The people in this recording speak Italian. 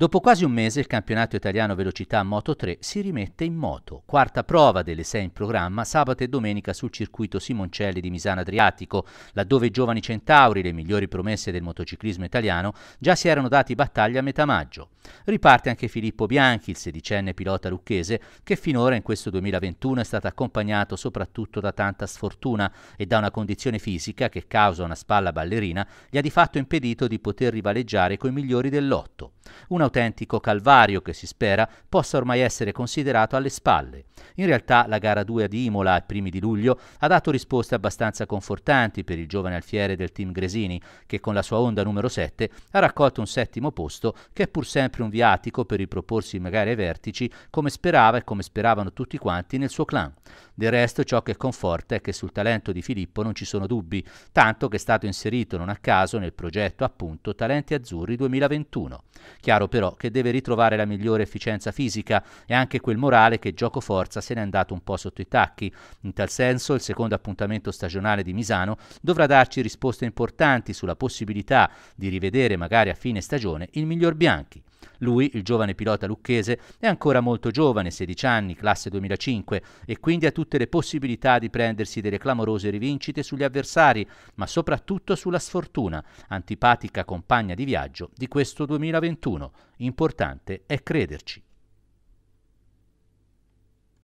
Dopo quasi un mese il campionato italiano velocità Moto 3 si rimette in moto. Quarta prova delle sei in programma sabato e domenica sul circuito Simoncelli di Misano Adriatico, laddove i giovani centauri, le migliori promesse del motociclismo italiano, già si erano dati battaglia a metà maggio. Riparte anche Filippo Bianchi, il sedicenne pilota lucchese, che finora in questo 2021 è stato accompagnato soprattutto da tanta sfortuna e da una condizione fisica che causa una spalla ballerina gli ha di fatto impedito di poter rivaleggiare coi migliori del un autentico calvario che si spera possa ormai essere considerato alle spalle. In realtà la gara 2 di Imola ai primi di luglio ha dato risposte abbastanza confortanti per il giovane alfiere del team Gresini, che con la sua onda numero 7 ha raccolto un settimo posto che è pur sempre un viatico per riproporsi magari ai vertici come sperava e come speravano tutti quanti nel suo clan. Del resto ciò che conforta è che sul talento di Filippo non ci sono dubbi, tanto che è stato inserito non a caso nel progetto appunto Talenti Azzurri 2021. Chi Chiaro però che deve ritrovare la migliore efficienza fisica e anche quel morale che gioco forza se n'è andato un po' sotto i tacchi. In tal senso il secondo appuntamento stagionale di Misano dovrà darci risposte importanti sulla possibilità di rivedere magari a fine stagione il miglior Bianchi. Lui, il giovane pilota lucchese, è ancora molto giovane, 16 anni, classe 2005, e quindi ha tutte le possibilità di prendersi delle clamorose rivincite sugli avversari, ma soprattutto sulla sfortuna, antipatica compagna di viaggio di questo 2021 nessuno. Importante è crederci.